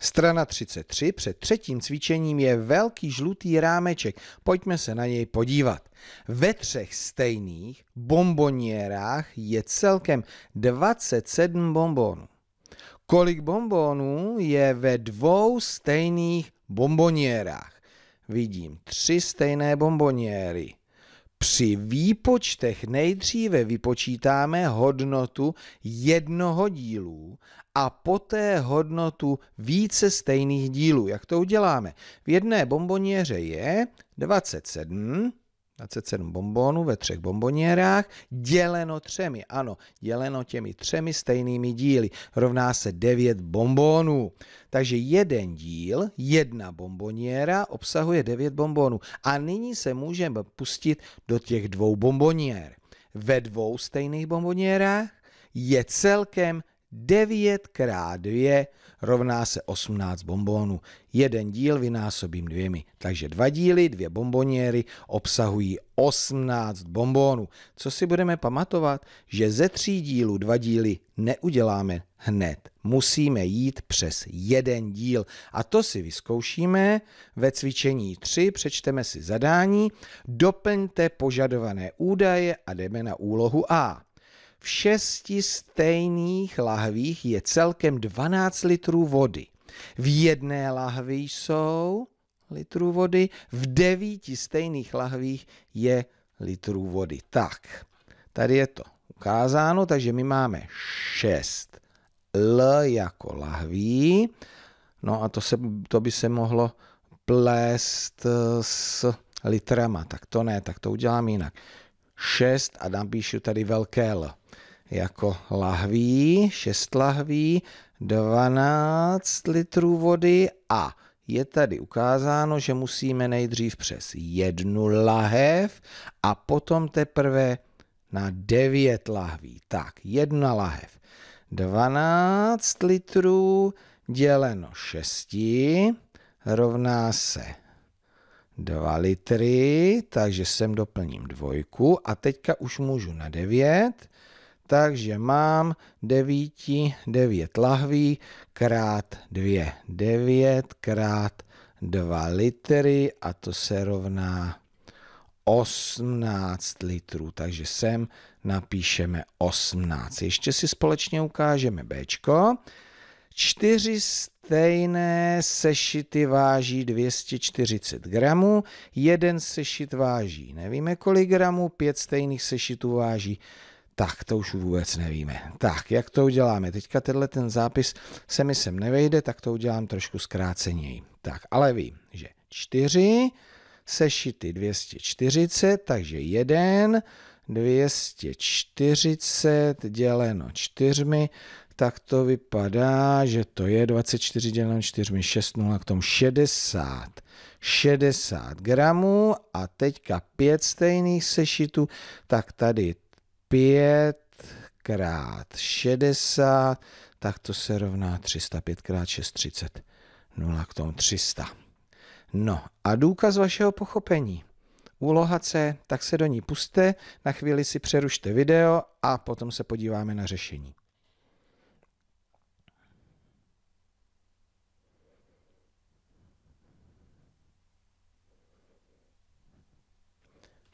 Strana 33 před třetím cvičením je velký žlutý rámeček. Pojďme se na něj podívat. Ve třech stejných bomboniérách je celkem 27 bombónů. Kolik bombónů je ve dvou stejných bomboniérách? Vidím tři stejné bomboniéry. Při výpočtech nejdříve vypočítáme hodnotu jednoho dílu a poté hodnotu více stejných dílů. Jak to uděláme? V jedné bomboněře je 27 27 bombónů ve třech bomboněrách, děleno třemi, ano, děleno těmi třemi stejnými díly, rovná se 9 bombónů. Takže jeden díl, jedna bomboněra obsahuje 9 bombónů. A nyní se můžeme pustit do těch dvou bomboněr. Ve dvou stejných bomboněrách je celkem 9 x 2 rovná se 18 bombónů. Jeden díl vynásobím dvěmi. Takže dva díly, dvě bomboněry obsahují 18 bombónů. Co si budeme pamatovat? Že ze tří dílů dva díly neuděláme hned. Musíme jít přes jeden díl. A to si vyzkoušíme ve cvičení 3. Přečteme si zadání, doplňte požadované údaje a jdeme na úlohu A. V šesti stejných lahvích je celkem 12 litrů vody. V jedné lahvi jsou litrů vody, v devíti stejných lahvích je litrů vody. Tak, tady je to ukázáno, takže my máme 6 L jako lahví, no a to, se, to by se mohlo plést s litrama, tak to ne, tak to udělám jinak. 6 a napíšu tady velké L jako lahví, 6 lahví, 12 litrů vody a je tady ukázáno, že musíme nejdřív přes jednu lahev a potom teprve na 9 lahví. Tak, jedna lahev. 12 litrů děleno 6 rovná se 2 litry, takže sem doplním dvojku a teďka už můžu na 9, takže mám 9, 9 lahví krát 2, 9 krát 2 litry a to se rovná 18 litrů, takže sem napíšeme 18. Ještě si společně ukážeme B. 400 Stejné sešity váží 240 gramů, jeden sešit váží nevíme kolik gramů, pět stejných sešitů váží tak to už vůbec nevíme. Tak, jak to uděláme? Teďka tenhle ten zápis se mi sem nevejde, tak to udělám trošku zkráceněji. Tak, ale vím, že 4 sešity 240, takže 1 240 děleno 4 tak to vypadá, že to je 24 děleno 4, 6, 0, k tomu 60. 60 gramů a teďka 5 stejných sešitů, tak tady 5 krát 60, tak to se rovná 300, 5 krát 6, 30, 0 k tomu 300. No a důkaz vašeho pochopení. Úloha C, tak se do ní puste, na chvíli si přerušte video a potom se podíváme na řešení.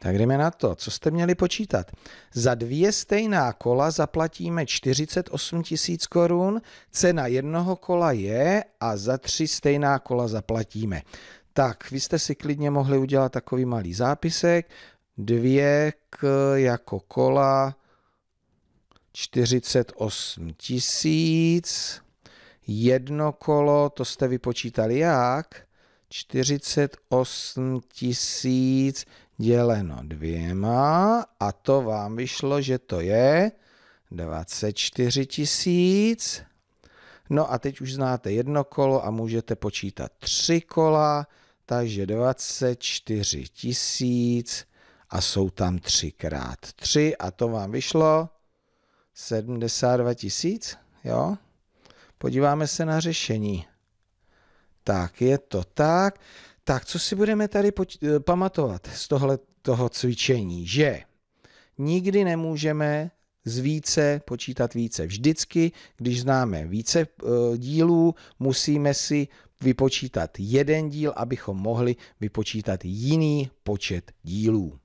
Tak jdeme na to. Co jste měli počítat? Za dvě stejná kola zaplatíme 48 tisíc korun, cena jednoho kola je a za tři stejná kola zaplatíme. Tak, vy jste si klidně mohli udělat takový malý zápisek. Dvě k jako kola 48 tisíc. Jedno kolo, to jste vypočítali jak? 48 tisíc děleno dvěma a to vám vyšlo, že to je 24 tisíc. No a teď už znáte jedno kolo a můžete počítat tři kola, takže 24 tisíc a jsou tam třikrát tři a to vám vyšlo 72 tisíc, jo? Podíváme se na řešení. Tak, je to tak. Tak, co si budeme tady eh, pamatovat z tohle toho cvičení? Že nikdy nemůžeme z více počítat více. Vždycky, když známe více eh, dílů, musíme si vypočítat jeden díl, abychom mohli vypočítat jiný počet dílů.